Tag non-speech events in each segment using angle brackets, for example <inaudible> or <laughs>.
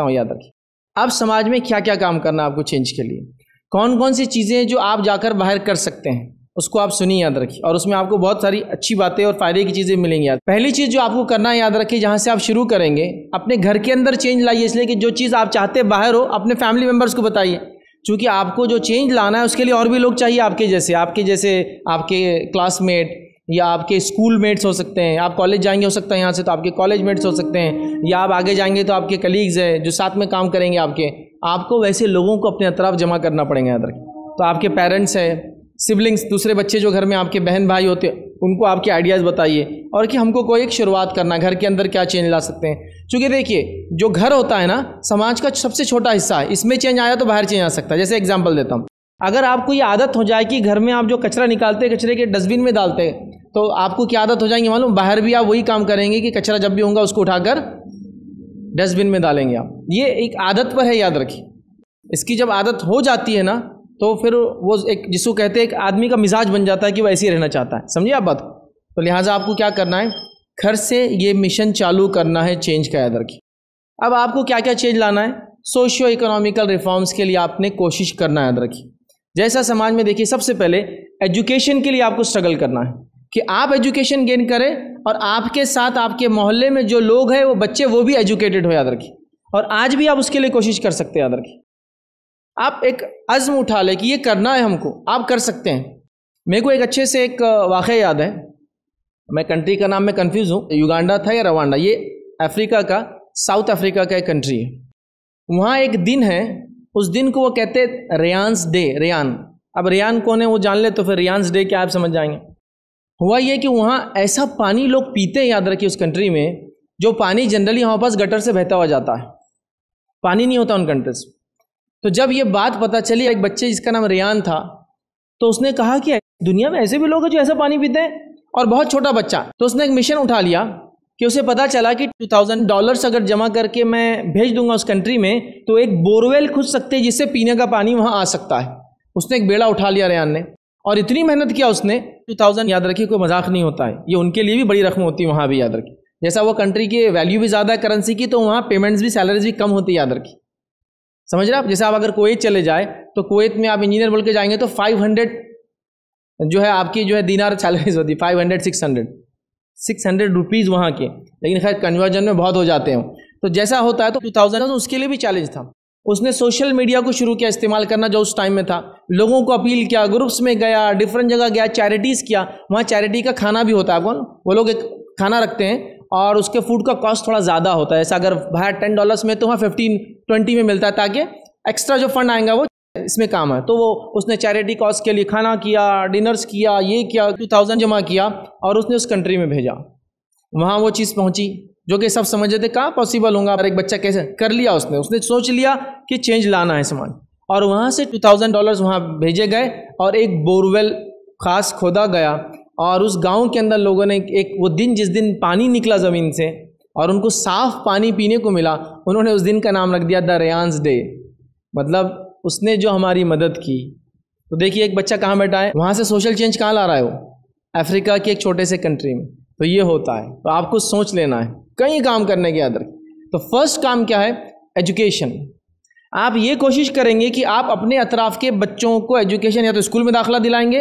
सकता हूँ याद रखिए अब समाज में क्या क्या काम करना आपको चेंज के लिए कौन कौन सी चीज़ें जो आप जाकर बाहर कर सकते हैं उसको आप सुनिए याद रखिए और उसमें आपको बहुत सारी अच्छी बातें और फायदे की चीज़ें मिलेंगी याद पहली चीज़ जो आपको करना है याद रखिए जहाँ से आप शुरू करेंगे अपने घर के अंदर चेंज लाइए इसलिए कि जो चीज़ आप चाहते बाहर हो अपने फैमिली मेम्बर्स को बताइए चूँकि आपको जो चेंज लाना है उसके लिए और भी लोग चाहिए आपके जैसे आपके जैसे आपके क्लासमेट या आपके स्कूल मेट्स हो सकते हैं आप कॉलेज जाएंगे हो सकता है यहाँ से तो आपके कॉलेज मेट्स हो सकते हैं या आप आगे जाएंगे तो आपके कलीग्स हैं जो साथ में काम करेंगे आपके आपको वैसे लोगों को अपने अतराफ जमा करना पड़ेगा यहाँ तक तो आपके पेरेंट्स हैं सिबलिंग्स दूसरे बच्चे जो घर में आपके बहन भाई होते उनको आपके आइडियाज़ बताइए और कि हमको कोई एक शुरुआत करना घर के अंदर क्या चेंज ला सकते हैं क्योंकि देखिए जो घर होता है ना समाज का सबसे छोटा हिस्सा है इसमें चेंज आया तो बाहर चेंज आ सकता है जैसे एग्जाम्पल देता हूँ अगर आपको ये आदत हो जाए कि घर में आप जो कचरा निकालते हैं कचरे के डस्टबिन में डालते हैं तो आपको क्या आदत हो जाएंगी मालूम बाहर भी आप वही काम करेंगे कि कचरा जब भी होगा उसको उठाकर डस्टबिन में डालेंगे आप ये एक आदत पर है याद रखिए इसकी जब आदत हो जाती है ना तो फिर वो एक जिसको कहते हैं एक आदमी का मिजाज बन जाता है कि वह ऐसे ही रहना चाहता है समझिए आप बात तो लिहाजा आपको क्या करना है घर से ये मिशन चालू करना है चेंज का याद रखिए अब आपको क्या क्या चेंज लाना है सोशियो इकोनॉमिकल रिफॉर्म्स के लिए आपने कोशिश करना याद रखिए जैसा समाज में देखिए सबसे पहले एजुकेशन के लिए आपको स्ट्रगल करना है कि आप एजुकेशन गेन करें और आपके साथ आपके मोहल्ले में जो लोग हैं वो बच्चे वो भी एजुकेटेड हो याद रखिए और आज भी आप उसके लिए कोशिश कर सकते हैं याद रखिए आप एक अज़म उठा लें कि ये करना है हमको आप कर सकते हैं मेरे को एक अच्छे से एक वाक़ याद है मैं कंट्री का नाम में कन्फ्यूज़ हूँ युगांडा था या रवांडा ये अफ्रीका का साउथ अफ्रीका का एक कंट्री है वहाँ एक दिन है उस दिन को वो कहते रेन्स डे रियान अब रियान कौन है वो जान ले तो फिर रेयांस डे क्या आप समझ जाएंगे हुआ यह कि वहाँ ऐसा पानी लोग पीते हैं याद रखिए उस कंट्री में जो पानी जनरली हमारे पास गटर से बहता हुआ जाता है पानी नहीं होता उन कंट्री से तो जब ये बात पता चली एक बच्चे जिसका नाम रियान था तो उसने कहा कि दुनिया में ऐसे भी लोग हैं जो ऐसा पानी पीते हैं और बहुत छोटा बच्चा तो उसने एक मिशन उठा लिया कि उसे पता चला कि टू थाउजेंड डॉलर्स अगर जमा करके मैं भेज दूंगा उस कंट्री में तो एक बोरवेल खुद सकते हैं जिससे पीने का पानी वहाँ आ सकता है उसने एक बेड़ा उठा लिया रेहान ने और इतनी मेहनत किया उसने टू थाउजेंड याद रखिए कोई मजाक नहीं होता है ये उनके लिए भी बड़ी रकम होती है वहाँ भी याद रखिए जैसा वो कंट्री की वैल्यू भी ज़्यादा है करेंसी की तो वहाँ पेमेंट्स भी सैलरीज भी कम होती है याद रखिए समझ रहे आप जैसे आप अगर कुवैत चले जाए तो कुवैत में आप इंजीनियर बोल के जाएंगे तो फाइव हंड्रेड जो है आपकी जो है दीनार सैलरीज होती है five hundred six hundred six hundred rupees वहाँ के लेकिन खैर कन्वर्जन में बहुत हो जाते हैं तो जैसा होता है तो टू थाउजेंड उसके लिए भी चैलेंज था उसने सोशल मीडिया को शुरू किया इस्तेमाल करना जो उस टाइम में था लोगों को अपील किया ग्रुप्स में गया डिफरेंट जगह गया चैरिटीज़ किया वहाँ चैरिटी का खाना भी होता है कौन वो लोग एक खाना रखते हैं और उसके फूड का कॉस्ट थोड़ा ज़्यादा होता है ऐसा अगर बाहर टेन डॉलर्स में तो वहाँ फिफ्टीन ट्वेंटी में मिलता है ताकि एक्स्ट्रा जो फंड आएगा वो इसमें काम है तो वो उसने चैरिटी कॉस्ट के लिए खाना किया डिनर्स किया ये किया टू थाउजेंड जमा किया और उसने उस कंट्री में भेजा वहाँ वो चीज़ पहुँची जो कि सब समझ रहे थे कहाँ पॉसिबल होगा और एक बच्चा कैसे कर लिया उसने उसने सोच लिया कि चेंज लाना है समाज और वहाँ से टू थाउजेंड डॉलर्स वहाँ भेजे गए और एक बोरवेल खास खोदा गया और उस गांव के अंदर लोगों ने एक वो दिन जिस दिन पानी निकला ज़मीन से और उनको साफ पानी पीने को मिला उन्होंने उस दिन का नाम रख दिया द रेयांस डे मतलब उसने जो हमारी मदद की तो देखिए एक बच्चा कहाँ बैठा है वहाँ से सोशल चेंज कहाँ ला रहा है वो अफ्रीका के एक छोटे से कंट्री में तो ये होता है तो आपको सोच लेना है कई काम करने के आदर तो फर्स्ट काम क्या है एजुकेशन आप ये कोशिश करेंगे कि आप अपने अतराफ़ के बच्चों को एजुकेशन या तो स्कूल में दाखिला दिलाएंगे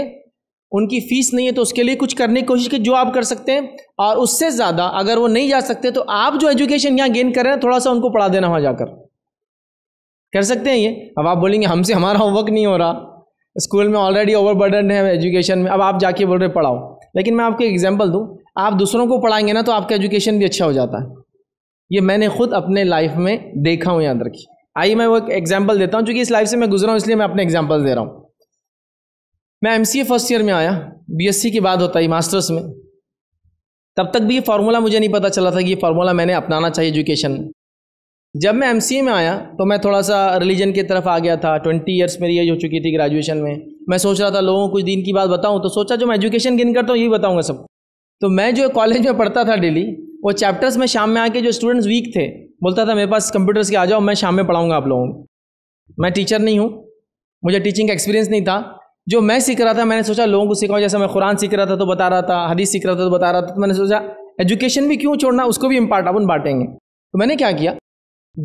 उनकी फ़ीस नहीं है तो उसके लिए कुछ करने की कोशिश की जो आप कर सकते हैं और उससे ज़्यादा अगर वो नहीं जा सकते तो आप जो एजुकेशन यहाँ गेन कर रहे हैं थोड़ा सा उनको पढ़ा देना वहाँ जाकर कर सकते हैं ये अब आप बोलेंगे हमसे हमारा होमवर्क नहीं हो रहा स्कूल में ऑलरेडी ओवरबर्डन है एजुकेशन में अब आप जाके बोल रहे पढ़ाओ लेकिन मैं आपको एग्जाम्पल दूँ आप दूसरों को पढ़ाएंगे ना तो आपका एजुकेशन भी अच्छा हो जाता है ये मैंने खुद अपने लाइफ में देखा हूँ याद रखिए आइए मैं वो एक एग्जाम्पल देता हूँ चूँकि इस लाइफ से मैं गुजरा हूँ इसलिए मैं अपने एग्जाम्पल दे रहा हूँ मैं एम फर्स्ट ईयर में आया बी की बात होता है मास्टर्स में तब तक भी ये फार्मूला मुझे नहीं पता चला था कि ये फार्मूला मैंने अपनाना चाहिए एजुकेशन में जब मैं एम में आया तो मैं थोड़ा सा रिलीजन की तरफ आ गया था ट्वेंटी ईयर्स मेरी एज हो चुकी थी ग्रेजुएशन में मैं सोच रहा था लोगों को कुछ दिन की बात बताऊँ तो सोचा जो मैं एजुकेशन गिन करता हूँ यही बताऊँगा सब तो मैं जो कॉलेज में पढ़ता था डेली वो चैप्टर्स में शाम में आके जो स्टूडेंट्स वीक थे बोलता था मेरे पास कंप्यूटर्स के आ जाओ मैं शाम में पढ़ाऊंगा आप लोगों को मैं टीचर नहीं हूँ मुझे टीचिंग का एक्सपीरियंस नहीं था जो मैं सीख रहा था मैंने सोचा लोगों को सिखाऊँ जैसे मैं कुरान सीख रहा था तो बता रहा था हदीस सीख रहा था तो बता रहा था तो मैंने सोचा एजुकेशन भी क्यों छोड़ना उसको भी इम्पार्ट अपन बांटेंगे तो मैंने क्या किया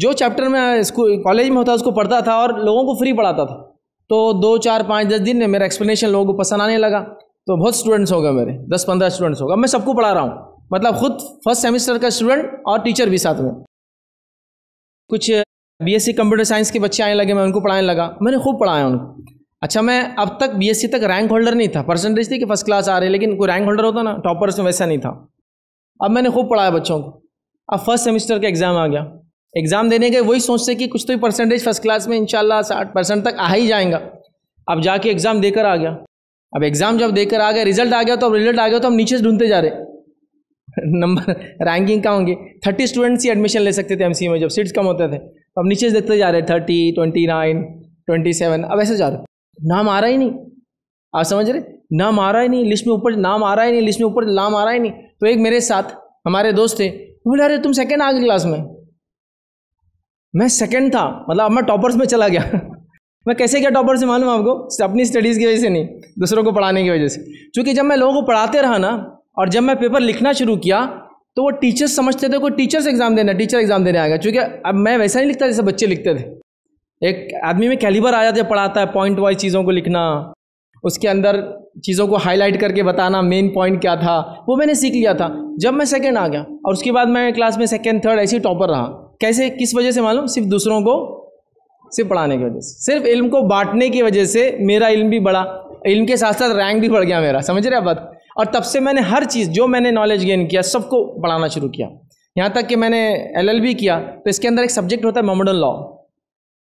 जो चैप्टर में स्कूल कॉलेज में होता उसको पढ़ता था और लोगों को फ्री पढ़ाता था तो दो चार पाँच दस दिन में मेरा एक्सप्लेनेशन लोगों को पसंद आने लगा तो बहुत स्टूडेंट्स हो गए मेरे दस पंद्रह स्टूडेंट्स हो गए मैं सबको पढ़ा रहा हूँ मतलब खुद फर्स्ट सेमेस्टर का स्टूडेंट और टीचर भी साथ में कुछ बीएससी कंप्यूटर साइंस के बच्चे आने लगे मैं उनको पढ़ाने लगा मैंने खूब पढ़ाया उनको अच्छा मैं अब तक बीएससी तक रैंक होल्डर नहीं था परसेंटेज थी कि फर्स्ट क्लास आ रही लेकिन कोई रैंक होल्डर होता ना टॉपर्स में वैसा नहीं था अब मैंने खूब पढ़ाया बच्चों को अब फर्स्ट सेमेस्टर का एग्ज़ाम आ गया एग्ज़ाम देने के वही सोचते कि कुछ तो परसेंटेज फर्स्ट क्लास में इंशाल्लाह साठ परसेंट तक आ ही जाएगा अब जाके एग्ज़ाम देकर आ गया अब एग्ज़ाम जब देकर आ गया रिजल्ट आ गया तो अब रिजल्ट आ गया तो हम नीचे ढूंढते जा रहे नंबर रैंकिंग कहाँ होंगी थर्टी स्टूडेंट्स ही एडमिशन ले सकते थे एमसीए में जब सीट्स कम होते थे तो अब नीचे देखते जा रहे thirty twenty nine twenty seven अब ऐसे जा रहे नाम आ रहा ही नहीं आप समझ रहे नाम आ रहा ही नहीं लिस्ट में ऊपर नाम आ रहा ही नहीं लिस्ट में ऊपर नाम आ रहा ही नहीं तो एक मेरे साथ हमारे दोस्त थे बोले अरे तुम सेकेंड आ गए क्लास में मैं सेकेंड था मतलब अब मैं टॉपर्स में चला गया <laughs> मैं कैसे क्या टॉपर से मालूम आपको अपनी स्टडीज़ की वजह से नहीं दूसरों को पढ़ाने की वजह से क्योंकि जब मैं लोगों को पढ़ाते रहा ना और जब मैं पेपर लिखना शुरू किया तो वो टीचर्स समझते थे कोई टीचर्स एग्ज़ाम देना टीचर एग्ज़ाम देने आएगा क्योंकि अब मैं वैसा नहीं लिखता जैसे बच्चे लिखते थे एक आदमी में कैलिबर आ जाता है पढ़ाता है पॉइंट वाइज चीज़ों को लिखना उसके अंदर चीज़ों को हाईलाइट करके बताना मेन पॉइंट क्या था वो मैंने सीख लिया था जब मैं सेकेंड आ गया और उसके बाद मैं क्लास में सेकेंड थर्ड ऐसे ही टॉपर रहा कैसे किस वजह से मालूम सिर्फ दूसरों को सिर्फ पढ़ाने की वजह से सिर्फ इल्म को बांटने की वजह से मेरा इल्म भी बढ़ा इल्म के साथ साथ रैंक भी बढ़ गया मेरा समझ रहे आप बात और तब से मैंने हर चीज़ जो मैंने नॉलेज गेन किया सबको पढ़ाना शुरू किया यहाँ तक कि मैंने एल किया तो इसके अंदर एक सब्जेक्ट होता है मोहम्मडन लॉ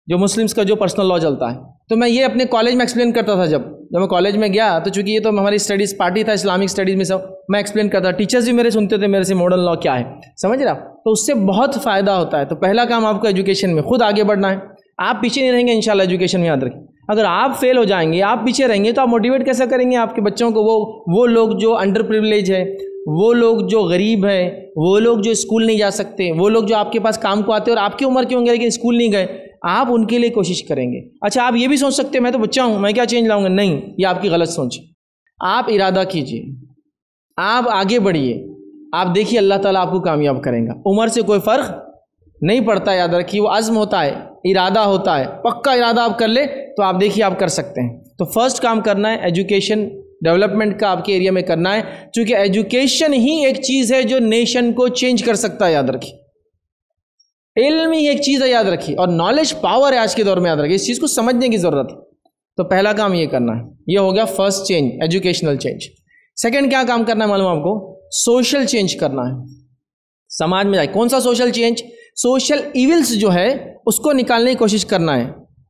जो मुस्लिम्स का जो पर्सनल लॉ चलता है तो मैं ये अपने कॉलेज में एक्सप्लेन करता था जब जब मैं कॉलेज में गया तो चूंकि ये तो हमारी स्टडीज़ पार्टी था इस्लामिक स्टडीज़ में सब मैं एक्सप्लेन करता था टीचर्स भी मेरे सुनते थे मेरे से मॉडर्न लॉ क्या है समझ रहा तो उससे बहुत फ़ायदा होता है तो पहला काम आपको एजुकेशन में खुद आगे बढ़ना है आप पीछे नहीं रहेंगे इन एजुकेशन में याद रखें अगर आप फेल हो जाएंगे आप पीछे रहेंगे तो आप मोटिवेट कैसे करेंगे आपके बच्चों को वो वो लोग जो अंडर प्रिविलेज है वो लोग जो गरीब है वो लोग जो स्कूल नहीं जा सकते वो लोग जो आपके पास काम को आते हैं और आपकी उम्र के होंगे लेकिन स्कूल नहीं गए आप उनके लिए कोशिश करेंगे अच्छा आप ये भी सोच सकते हैं मैं तो बच्चा हूँ मैं क्या चेंज लाऊंगा नहीं ये आपकी गलत सोच है आप इरादा कीजिए आप आगे बढ़िए आप देखिए अल्लाह ताला आपको कामयाब करेगा उम्र से कोई फ़र्क नहीं पड़ता याद रखिए वो आज़म होता है इरादा होता है पक्का इरादा आप कर ले तो आप देखिए आप कर सकते हैं तो फर्स्ट काम करना है एजुकेशन डेवलपमेंट का आपके एरिया में करना है क्योंकि एजुकेशन ही एक चीज़ है जो नेशन को चेंज कर सकता है याद रखिए इल्म ही एक चीज़ है याद रखिए और नॉलेज पावर है आज के दौर में याद रखिए इस चीज़ को समझने की ज़रूरत है तो पहला काम ये करना है ये हो गया first change educational change second क्या काम करना है मालूम आपको सोशल चेंज करना है समाज में जाए कौन सा सोशल चेंज सोशल इविल्स जो है उसको निकालने की कोशिश करना है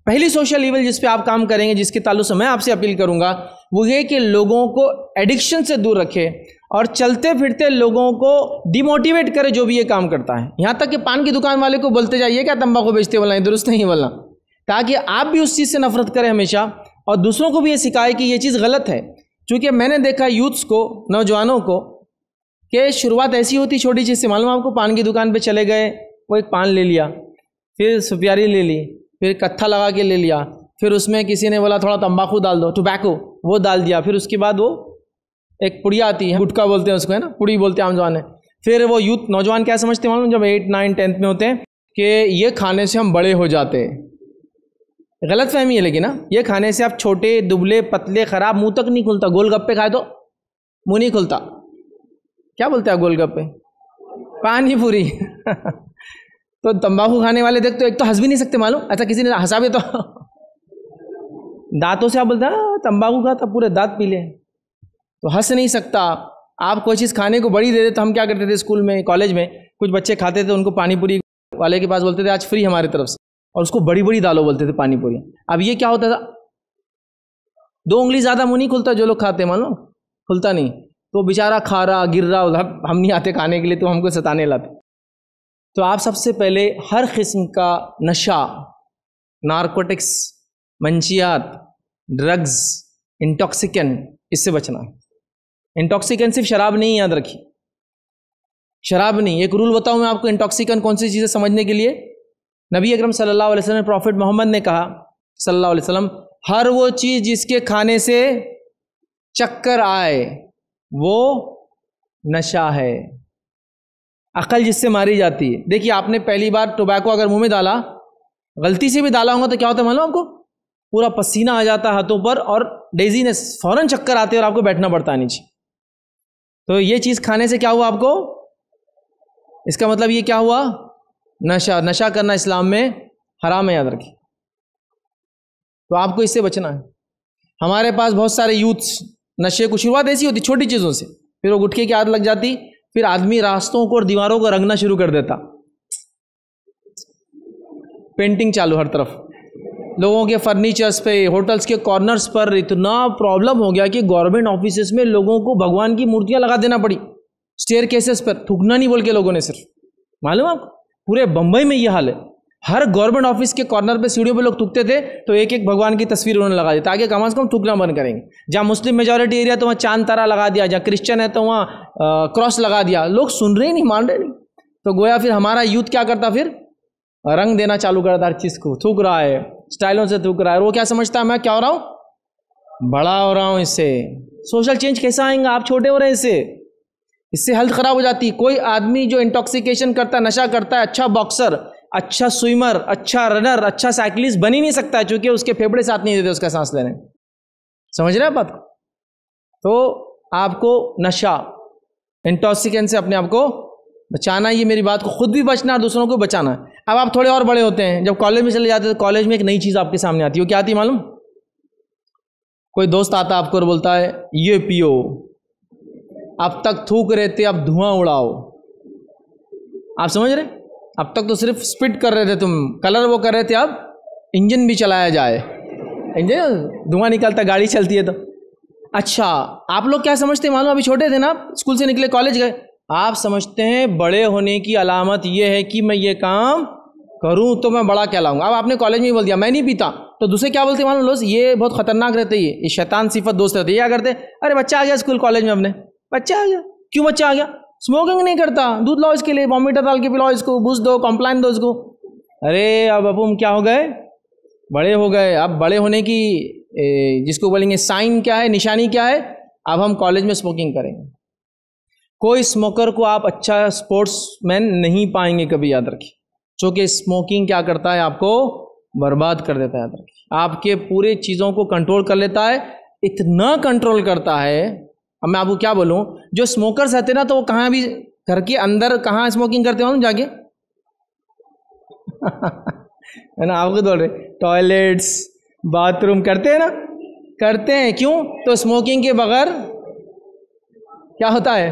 पहली सोशल इविल जिस पे आप काम करेंगे जिसके तालु से मैं आपसे अपील करूंगा वो ये कि लोगों को एडिक्शन से दूर रखे और चलते फिरते लोगों को डिमोटिवेट करे जो भी ये काम करता है यहाँ तक कि पान की दुकान वाले को बोलते जाइए क्या तंबाकू बेचते वाला है दुरुस्त नहीं बोलना ताकि आप भी उस चीज़ से नफरत करें हमेशा और दूसरों को भी ये सिखाए कि ये चीज़ गलत है चूँकि मैंने देखा यूथ्स को नौजवानों को कि शुरुआत ऐसी होती छोटी चीज़ से मालूम आपको पान की दुकान पर चले गए वो एक पान ले लिया फिर सुपियारी ले ली फिर कत्था लगा के ले लिया फिर उसमें किसी ने बोला थोड़ा तंबाकू डाल दो टोबैको वो डाल दिया फिर उसके बाद वो एक पुड़िया आती है गुटका बोलते हैं उसको है ना पुड़ी बोलते हैं आम जवान है फिर वो यूथ नौजवान क्या समझते हैं मालूम जब एट नाइन टेंथ में होते हैं कि ये खाने से हम बड़े हो जाते हैं गलत फहमी है लेकिन ना हाँ। ये खाने से आप छोटे दुबले पतले ख़राब मुंह तक नहीं खुलता गोलगप्पे खाए तो मुँह नहीं खुलता क्या बोलते हैं आप गोलगप्पे पानी पूरी <laughs> तो तंबाकू खाने वाले देखते तो एक तो हंस भी नहीं सकते मालूम ऐसा अच्छा, किसी ने हंसा भी तो दांतों से आप बोलते हैं हाँ, तंबाकू खा तो पूरे दांत पी ले तो हंस नहीं सकता आप आप कोई चीज़ खाने को बड़ी दे दे तो हम क्या करते थे स्कूल में कॉलेज में कुछ बच्चे खाते थे उनको पूरी वाले के पास बोलते थे आज फ्री हमारे तरफ से और उसको बड़ी बड़ी दालों बोलते थे पानी पूरी अब ये क्या होता था दो उंगली ज़्यादा मुँह नहीं खुलता जो लोग खाते मानो खुलता नहीं तो बेचारा खा रहा गिर रहा हम नहीं आते खाने के लिए तो हमको सताने लाते तो आप सबसे पहले हर किस्म का नशा नारकोटिक्स मंचियात ड्रग्स इंटॉक्सिकन इससे बचना है इंटॉक्सिकन सिर्फ शराब नहीं याद रखी शराब नहीं एक रूल बताऊं मैं आपको इंटॉक्सिकन कौन सी चीज़ें समझने के लिए नबी अकरम सल्लल्लाहु अलैहि वसल्लम प्रॉफिट मोहम्मद ने कहा सल्लल्लाहु अलैहि वसल्लम हर वो चीज़ जिसके खाने से चक्कर आए वो नशा है अकल जिससे मारी जाती है देखिए आपने पहली बार टोबैको अगर मुंह में डाला गलती से भी डाला होगा तो क्या होता है मालूम आपको पूरा पसीना आ जाता है हाथों पर और डेजीनेस फ़ौरन चक्कर आते और आपको बैठना पड़ता नीचे तो ये चीज़ खाने से क्या हुआ आपको इसका मतलब ये क्या हुआ नशा नशा करना इस्लाम में हराम है याद रखिए तो आपको इससे बचना है हमारे पास बहुत सारे यूथ्स नशे को शुरुआत ऐसी होती छोटी चीज़ों से फिर वो गुटखे की आदत लग जाती फिर आदमी रास्तों को और दीवारों को रंगना शुरू कर देता पेंटिंग चालू हर तरफ लोगों के फर्नीचर्स पे होटल्स के कॉर्नर्स पर इतना प्रॉब्लम हो गया कि गवर्नमेंट ऑफिस में लोगों को भगवान की मूर्तियां लगा देना पड़ी स्टेयर केसेस पर थूकना नहीं बोल के लोगों ने सिर्फ मालूम आपको पूरे बम्बई में ये हाल है हर गवर्नमेंट ऑफिस के कॉर्नर पे सीढ़ियों पे लोग थूकते थे तो एक एक भगवान की तस्वीर उन्होंने लगा दी ताकि तो कम अज़ कम थूकना बंद करेंगे जहाँ मुस्लिम मेजोरिटी एरिया तो वहाँ चांद तारा लगा दिया जहाँ क्रिश्चियन है तो वहाँ क्रॉस लगा दिया लोग सुन रहे नहीं मान रहे नहीं तो गोया फिर हमारा यूथ क्या करता फिर रंग देना चालू करता हर चीज़ को थूक रहा है स्टाइलों से थूक रहा है वो क्या समझता है मैं क्या हो रहा हूँ बड़ा हो रहा हूँ इससे सोशल चेंज कैसा आएंगे आप छोटे हो रहे हैं इससे इससे हेल्थ खराब हो जाती कोई आदमी जो इंटॉक्सिकेशन करता है नशा करता है अच्छा बॉक्सर अच्छा स्विमर अच्छा रनर अच्छा साइकिलिस्ट बन ही नहीं सकता क्योंकि उसके फेफड़े साथ नहीं देते उसका सांस लेने समझ रहे आप बात को तो आपको नशा इंटॉक्सिकेंट से अपने आप को बचाना ये मेरी बात को खुद भी बचना और दूसरों को बचाना अब आप थोड़े और बड़े होते हैं जब कॉलेज में चले जाते हैं तो कॉलेज में एक नई चीज़ आपके सामने आती है वो क्या आती है मालूम कोई दोस्त आता आपको और बोलता है ये पियो अब तक थूक रहे थे अब धुआं उड़ाओ आप समझ रहे अब तक तो सिर्फ स्पिट कर रहे थे तुम कलर वो कर रहे थे अब इंजन भी चलाया जाए इंजन धुआं निकलता गाड़ी चलती है तो अच्छा आप लोग क्या समझते हैं मालूम अभी छोटे थे ना स्कूल से निकले कॉलेज गए आप समझते हैं बड़े होने की अलामत यह है कि मैं ये काम करूं तो मैं बड़ा कहलाऊंगा अब आपने कॉलेज में ही बोल दिया मैं नहीं पीता तो दूसरे क्या बोलते मालूम लोग ये बहुत खतरनाक रहते ये ये शैतान सिफत दोस्त रहते ये क्या करते अरे बच्चा आ गया स्कूल कॉलेज में अपने बच्चा आ गया क्यों बच्चा आ गया स्मोकिंग नहीं करता दूध लाओ इसके लिए बॉम्बिटा डाल के पिलाओ इसको बुझ दो कॉम्प्लाइन दो इसको अरे अब अपन क्या हो गए बड़े हो गए अब बड़े होने की जिसको बोलेंगे साइन क्या है निशानी क्या है अब हम कॉलेज में स्मोकिंग करेंगे कोई स्मोकर को आप अच्छा स्पोर्ट्स मैन नहीं पाएंगे कभी याद रखिए क्योंकि स्मोकिंग क्या करता है आपको बर्बाद कर देता है याद रखिए आपके पूरे चीज़ों को कंट्रोल कर लेता है इतना कंट्रोल करता है अब मैं आपको क्या बोलूँ जो स्मोकर्स रहते ना तो वो कहाँ भी घर के अंदर कहाँ स्मोकिंग करते हो जाके <laughs> है ना आपको दौड़ तो रहे टॉयलेट्स बाथरूम करते हैं ना करते हैं क्यों तो स्मोकिंग के बगैर क्या होता है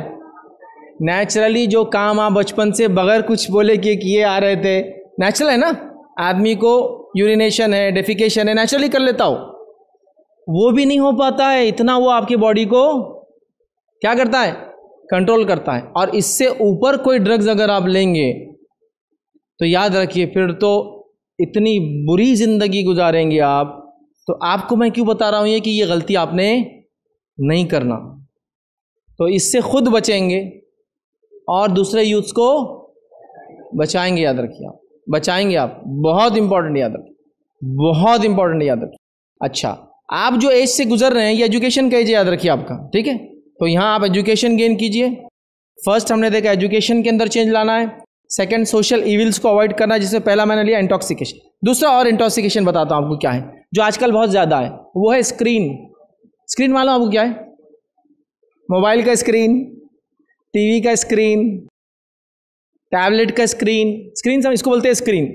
नेचुरली जो काम आप बचपन से बगैर कुछ बोले कि किए आ रहे थे नेचुरल है ना आदमी को यूरिनेशन है डेफिकेशन है नेचुरली कर लेता हो वो भी नहीं हो पाता है इतना वो आपकी बॉडी को क्या करता है कंट्रोल करता है और इससे ऊपर कोई ड्रग्स अगर आप लेंगे तो याद रखिए फिर तो इतनी बुरी ज़िंदगी गुजारेंगे आप तो आपको मैं क्यों बता रहा हूँ ये कि ये गलती आपने नहीं करना तो इससे खुद बचेंगे और दूसरे यूथ्स को बचाएंगे याद रखिए आप बचाएंगे आप बहुत इंपॉर्टेंट याद रखिए बहुत इंपॉर्टेंट याद रखिए अच्छा आप जो एज से गुजर रहे हैं ये एजुकेशन का एज याद रखिए आपका ठीक है तो यहाँ आप एजुकेशन गेन कीजिए फर्स्ट हमने देखा एजुकेशन के अंदर चेंज लाना है सेकंड सोशल इविल्स को अवॉइड करना है जिससे पहला मैंने लिया इंटॉक्सिकेशन दूसरा और इंटॉक्सिकेशन बताता हूँ आपको क्या है जो आजकल बहुत ज़्यादा है वो है स्क्रीन स्क्रीन मालूम आपको क्या है मोबाइल का स्क्रीन टीवी का स्क्रीन टैबलेट का स्क्रीन स्क्रीन सब इसको बोलते हैं स्क्रीन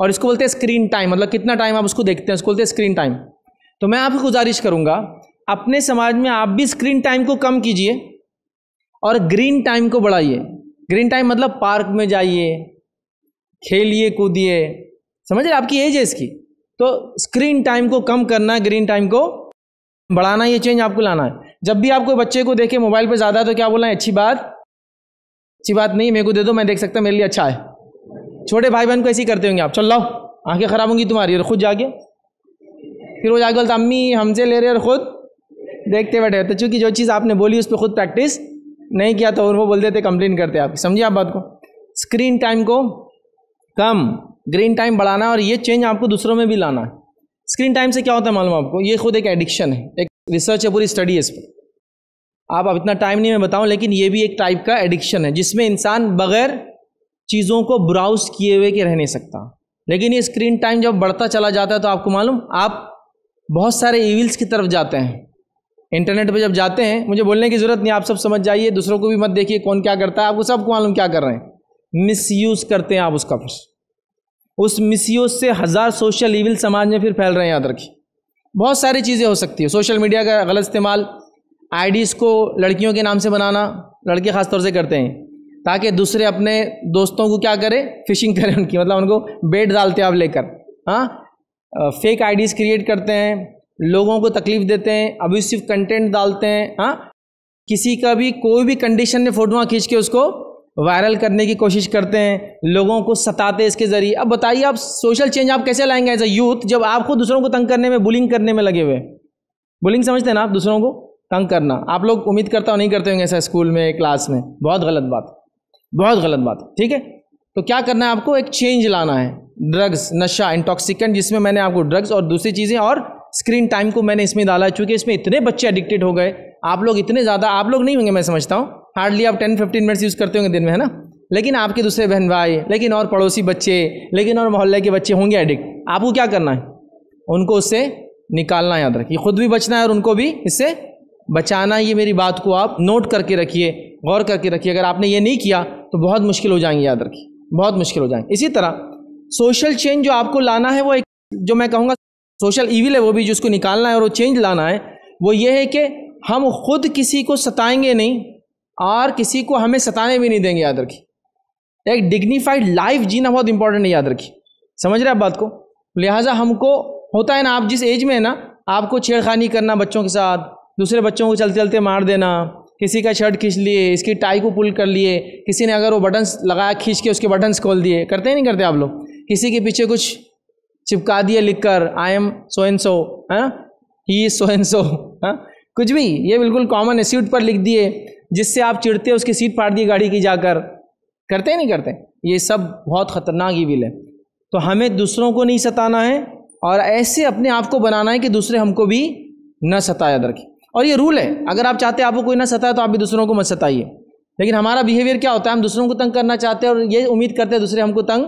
और इसको बोलते हैं स्क्रीन टाइम मतलब कितना टाइम आप उसको देखते हैं उसको बोलते हैं स्क्रीन टाइम तो मैं आपको गुजारिश करूँगा अपने समाज में आप भी स्क्रीन टाइम को कम कीजिए और ग्रीन टाइम को बढ़ाइए ग्रीन टाइम मतलब पार्क में जाइए खेलिए कूदिए समझ रहे आपकी एज है इसकी तो स्क्रीन टाइम को कम करना ग्रीन टाइम को बढ़ाना ये चेंज आपको लाना है जब भी आप कोई बच्चे को देखे मोबाइल पर ज़्यादा तो क्या बोलना है अच्छी बात अच्छी बात नहीं मेरे को दे दो मैं देख सकता मेरे लिए अच्छा है छोटे भाई बहन को ऐसे ही करते होंगे आप चल लाओ आंखें ख़राब होंगी तुम्हारी और खुद जाके फिर वो जाके बोलता अम्मी हमसे ले रहे और खुद देखते बैठे होते चूँकि जो चीज़ आपने बोली उस पर खुद प्रैक्टिस नहीं किया तो वो बोल देते कंप्लेन करते आप समझिए आप बात को स्क्रीन टाइम को कम ग्रीन टाइम बढ़ाना और ये चेंज आपको दूसरों में भी लाना है स्क्रीन टाइम से क्या होता है मालूम आपको ये खुद एक एडिक्शन है एक रिसर्च है पूरी स्टडी है इस पर आप अब इतना टाइम नहीं मैं बताऊं लेकिन ये भी एक टाइप का एडिक्शन है जिसमें इंसान बगैर चीज़ों को ब्राउज किए हुए के रह नहीं सकता लेकिन ये स्क्रीन टाइम जब बढ़ता चला जाता है तो आपको मालूम आप बहुत सारे ईविल्स की तरफ जाते हैं इंटरनेट पे जब जाते हैं मुझे बोलने की ज़रूरत नहीं आप सब समझ जाइए दूसरों को भी मत देखिए कौन क्या करता है आपको सबको मालूम क्या कर रहे हैं मिसयूज़ करते हैं आप उसका फिर उस मिसयूज़ से हज़ार सोशल इविल समाज में फिर फैल रहे हैं याद रखिए बहुत सारी चीज़ें हो सकती है सोशल मीडिया का गलत इस्तेमाल आईडीज़ को लड़कियों के नाम से बनाना लड़के ख़ासतौर से करते हैं ताकि दूसरे अपने दोस्तों को क्या करें फिशिंग करें उनकी मतलब उनको बेट डालते हैं आप लेकर हाँ फेक आईडीज़ क्रिएट करते हैं लोगों को तकलीफ देते हैं अब्यूसिव कंटेंट डालते हैं हाँ किसी का भी कोई भी कंडीशन में फोटो खींच के उसको वायरल करने की कोशिश करते हैं लोगों को सताते इसके ज़रिए अब बताइए आप सोशल चेंज आप कैसे लाएंगे एज अ यूथ जब आपको दूसरों को तंग करने में बुलिंग करने में लगे हुए बुलिंग समझते हैं ना आप दूसरों को तंग करना आप लोग उम्मीद करता हो नहीं करते होंगे ऐसा स्कूल में क्लास में बहुत गलत बात बहुत गलत बात ठीक है तो क्या करना है आपको एक चेंज लाना है ड्रग्स नशा इंटॉक्सिकेंट जिसमें मैंने आपको ड्रग्स और दूसरी चीज़ें और स्क्रीन टाइम को मैंने इसमें डाला चूँकि इसमें इतने बच्चे एडिक्टेड हो गए आप लोग इतने ज़्यादा आप लोग नहीं होंगे मैं समझता हूँ हार्डली आप टेन फिफ्टीन मिनट्स यूज़ करते होंगे दिन में है ना लेकिन आपके दूसरे बहन भाई लेकिन और पड़ोसी बच्चे लेकिन और मोहल्ले के बच्चे होंगे एडिक्ट आपको क्या करना है उनको उससे निकालना याद रखिए खुद भी बचना है और उनको भी इससे बचाना ये मेरी बात को आप नोट करके रखिए गौर करके रखिए अगर आपने ये नहीं किया तो बहुत मुश्किल हो जाएंगे याद रखिए बहुत मुश्किल हो जाएंगे इसी तरह सोशल चेंज जो आपको लाना है वो एक जो मैं कहूँगा सोशल इविल है वो भी जिसको निकालना है और वो चेंज लाना है वो ये है कि हम खुद किसी को सताएंगे नहीं और किसी को हमें सताने भी नहीं देंगे याद रखी एक डिग्निफाइड लाइफ जीना बहुत इंपॉर्टेंट है याद रखी समझ रहे आप बात को लिहाजा हमको होता है ना आप जिस एज में है ना आपको छेड़खानी करना बच्चों के साथ दूसरे बच्चों को चलते चलते मार देना किसी का शर्ट खींच लिए इसकी टाई को पुल कर लिए किसी ने अगर वो बटन्स लगाया खींच के उसके बटन्स खोल दिए करते नहीं करते आप लोग किसी के पीछे कुछ चिपका दिए लिखकर आई एम सो एन सो है ही सो एन सो है कुछ भी ये बिल्कुल कॉमन है सीट पर लिख दिए जिससे आप चिड़ते हो उसकी सीट फाड़ दिए गाड़ी की जाकर करते नहीं करते ये सब बहुत ख़तरनाक ही विल है तो हमें दूसरों को नहीं सताना है और ऐसे अपने आप को बनाना है कि दूसरे हमको भी न सताए अदर की और ये रूल है अगर आप चाहते हैं आपको कोई ना सताए तो आप भी दूसरों को मत सताइए लेकिन हमारा बिहेवियर क्या होता है हम दूसरों को तंग करना चाहते हैं और ये उम्मीद करते हैं दूसरे हमको तंग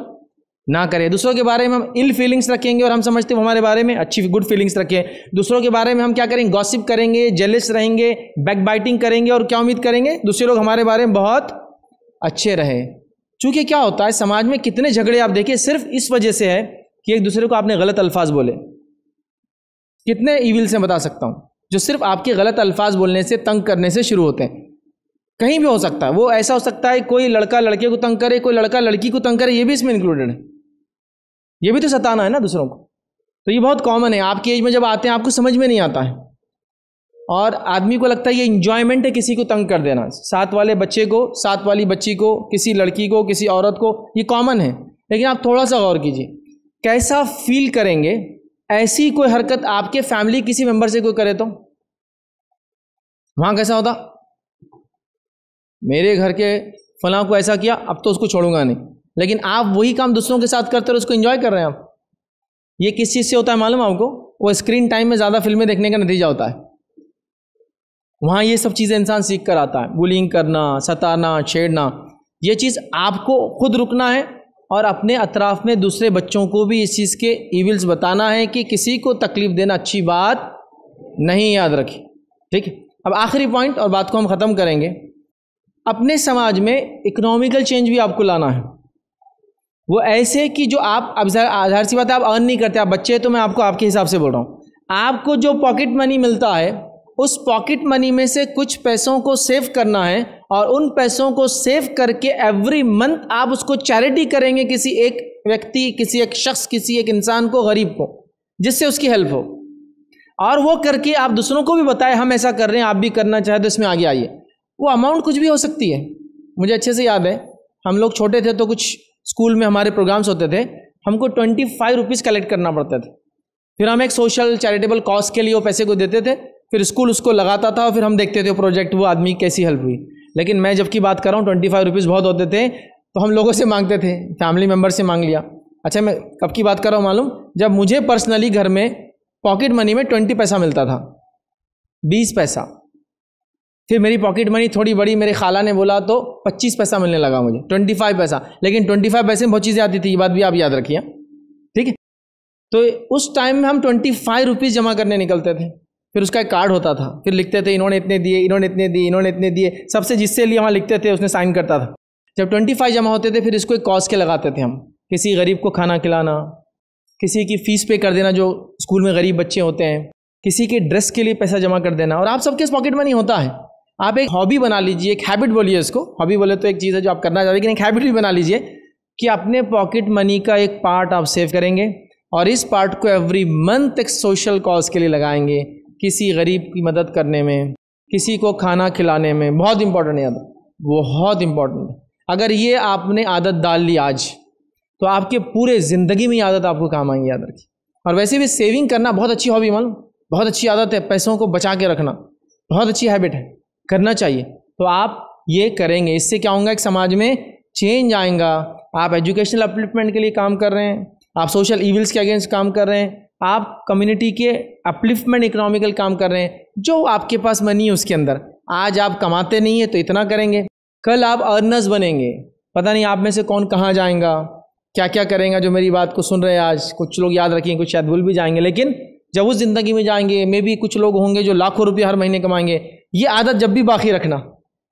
ना करें दूसरों के बारे में हम इल फीलिंग्स रखेंगे और हम समझते हैं हमारे बारे में अच्छी गुड फीलिंग्स रखें दूसरों के बारे में हम क्या करेंगे गॉसिप करेंगे जेलिस रहेंगे बैक बाइटिंग करेंगे और क्या उम्मीद करेंगे दूसरे लोग हमारे बारे में बहुत अच्छे रहे चूँकि क्या होता है समाज में कितने झगड़े आप देखिए सिर्फ इस वजह से है कि एक दूसरे को आपने गलत अल्फाज बोले कितने ईविल से बता सकता हूँ जो सिर्फ आपके गलत अल्फाज बोलने से तंग करने से शुरू होते हैं कहीं भी हो सकता है वो ऐसा हो सकता है कोई लड़का लड़के को तंग करे कोई लड़का लड़की को तंग करे ये भी इसमें इंक्लूडेड है ये भी तो सताना है ना दूसरों को तो ये बहुत कॉमन है आपकी एज में जब आते हैं आपको समझ में नहीं आता है और आदमी को लगता है ये इंजॉयमेंट है किसी को तंग कर देना साथ वाले बच्चे को साथ वाली बच्ची को किसी लड़की को किसी औरत को ये कॉमन है लेकिन आप थोड़ा सा गौर कीजिए कैसा फील करेंगे ऐसी कोई हरकत आपके फैमिली किसी मेंबर से कोई करे तो वहां कैसा होता मेरे घर के फलां को ऐसा किया अब तो उसको छोड़ूंगा नहीं लेकिन आप वही काम दूसरों के साथ करते हो उसको इंजॉय कर रहे हैं आप ये किस चीज़ से होता है मालूम आपको वो स्क्रीन टाइम में ज़्यादा फिल्में देखने का नतीजा होता है वहाँ ये सब चीज़ें इंसान सीख कर आता है बुलिंग करना सताना छेड़ना ये चीज़ आपको खुद रुकना है और अपने अतराफ़ में दूसरे बच्चों को भी इस चीज़ के इविल्स बताना है कि किसी को तकलीफ़ देना अच्छी बात नहीं याद रखी ठीक है अब आखिरी पॉइंट और बात को हम ख़त्म करेंगे अपने समाज में इकोनॉमिकल चेंज भी आपको लाना है वो ऐसे कि जो आप अब आधार सी बात आप अर्न नहीं करते आप बच्चे तो मैं आपको आपके हिसाब से बोल रहा हूँ आपको जो पॉकेट मनी मिलता है उस पॉकेट मनी में से कुछ पैसों को सेव करना है और उन पैसों को सेव करके एवरी मंथ आप उसको चैरिटी करेंगे किसी एक व्यक्ति किसी एक शख्स किसी एक इंसान को गरीब को जिससे उसकी हेल्प हो और वो करके आप दूसरों को भी बताएं हम ऐसा कर रहे हैं आप भी करना चाहे तो इसमें आगे आइए वो अमाउंट कुछ भी हो सकती है मुझे अच्छे से याद है हम लोग छोटे थे तो कुछ स्कूल में हमारे प्रोग्राम्स होते थे हमको ट्वेंटी फाइव रुपीज़ कलेक्ट करना पड़ता था फिर हम एक सोशल चैरिटेबल कॉज के लिए वो पैसे को देते थे फिर स्कूल उसको लगाता था और फिर हम देखते थे प्रोजेक्ट वो आदमी कैसी हेल्प हुई लेकिन मैं जबकि बात कर रहा हूँ ट्वेंटी फाइव रुपीज़ बहुत होते थे तो हम लोगों से मांगते थे फैमिली मेम्बर से मांग लिया अच्छा मैं कब की बात कर रहा हूँ मालूम जब मुझे पर्सनली घर में पॉकेट मनी में ट्वेंटी पैसा मिलता था बीस पैसा फिर मेरी पॉकेट मनी थोड़ी बड़ी मेरे खाला ने बोला तो पच्चीस पैसा मिलने लगा मुझे ट्वेंटी फाइव पैसा लेकिन ट्वेंटी फाइव पैसे में बहुत चीज़ें आती थी ये बात भी आप याद रखिए ठीक है तो उस टाइम में हम ट्वेंटी फाइव रुपीज़ जमा करने निकलते थे फिर उसका एक कार्ड होता था फिर लिखते थे इन्होंने इतने दिए इन्होंने इतने दिए इन्होंने इतने दिए सबसे जिससे लिए वहाँ लिखते थे उसने साइन करता था जब ट्वेंटी फाइव जमा होते थे फिर इसको एक कॉज के लगाते थे हम किसी गरीब को खाना खिलाना किसी की फ़ीस पे कर देना जो स्कूल में गरीब बच्चे होते हैं किसी के ड्रेस के लिए पैसा जमा कर देना और आप सबके पॉकेट मनी होता है आप एक हॉबी बना लीजिए एक हैबिट बोलिए इसको हॉबी बोले तो एक चीज़ है जो आप करना चाहते हैं लेकिन एक हैबिट भी बना लीजिए कि अपने पॉकेट मनी का एक पार्ट आप सेव करेंगे और इस पार्ट को एवरी मंथ एक सोशल कॉज के लिए लगाएंगे किसी गरीब की मदद करने में किसी को खाना खिलाने में बहुत इंपॉर्टेंट है आदत बहुत इंपॉर्टेंट है अगर ये आपने आदत डाल ली आज तो आपके पूरे ज़िंदगी में आदत आपको काम आएंगी याद रखिए और वैसे भी सेविंग करना बहुत अच्छी हॉबी मालूम बहुत अच्छी आदत है पैसों को बचा के रखना बहुत अच्छी हैबिट है करना चाहिए तो आप ये करेंगे इससे क्या होगा एक समाज में चेंज आएगा आप एजुकेशनल अपलिफ्टमेंट के लिए काम कर रहे हैं आप सोशल इविल्स के अगेंस्ट काम कर रहे हैं आप कम्युनिटी के अपलिफ्टमेंट इकोनॉमिकल काम कर रहे हैं जो आपके पास मनी है उसके अंदर आज आप कमाते नहीं है तो इतना करेंगे कल आप अर्नर्स बनेंगे पता नहीं आप में से कौन कहाँ जाएगा क्या क्या करेंगे जो मेरी बात को सुन रहे हैं आज कुछ लोग याद रखेंगे कुछ शायद भूल भी जाएंगे लेकिन जब उस ज़िंदगी में जाएंगे मे भी कुछ लोग होंगे जो लाखों रुपये हर महीने कमाएंगे ये आदत जब भी बाकी रखना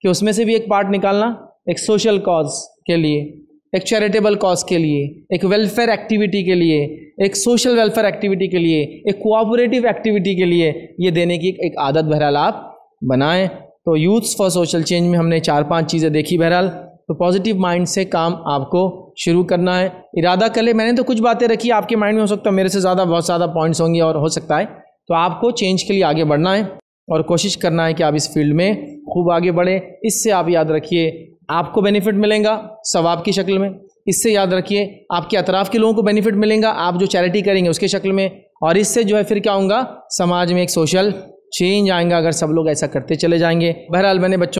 कि उसमें से भी एक पार्ट निकालना एक सोशल कॉज के लिए एक चैरिटेबल कॉज के लिए एक वेलफेयर एक्टिविटी के लिए एक सोशल वेलफेयर एक्टिविटी के लिए एक कोऑपरेटिव एक्टिविटी के लिए ये देने की एक आदत बहरहाल आप बनाएं तो यूथ्स फॉर सोशल चेंज में हमने चार पांच चीज़ें देखी बहरहाल तो पॉजिटिव माइंड से काम आपको शुरू करना है इरादा कर ले मैंने तो कुछ बातें रखी आपके माइंड में हो सकता है मेरे से ज़्यादा बहुत ज़्यादा पॉइंट्स होंगे और हो सकता है तो आपको चेंज के लिए आगे बढ़ना है और कोशिश करना है कि आप इस फील्ड में खूब आगे बढ़ें इससे आप याद रखिए आपको बेनिफिट मिलेगा सवाब की शक्ल में इससे याद रखिए आपके अतराफ के लोगों को बेनिफिट मिलेगा आप जो चैरिटी करेंगे उसके शक्ल में और इससे जो है फिर क्या होगा समाज में एक सोशल चेंज आएगा अगर सब लोग ऐसा करते चले जाएंगे बहरहाल मैंने बच्चों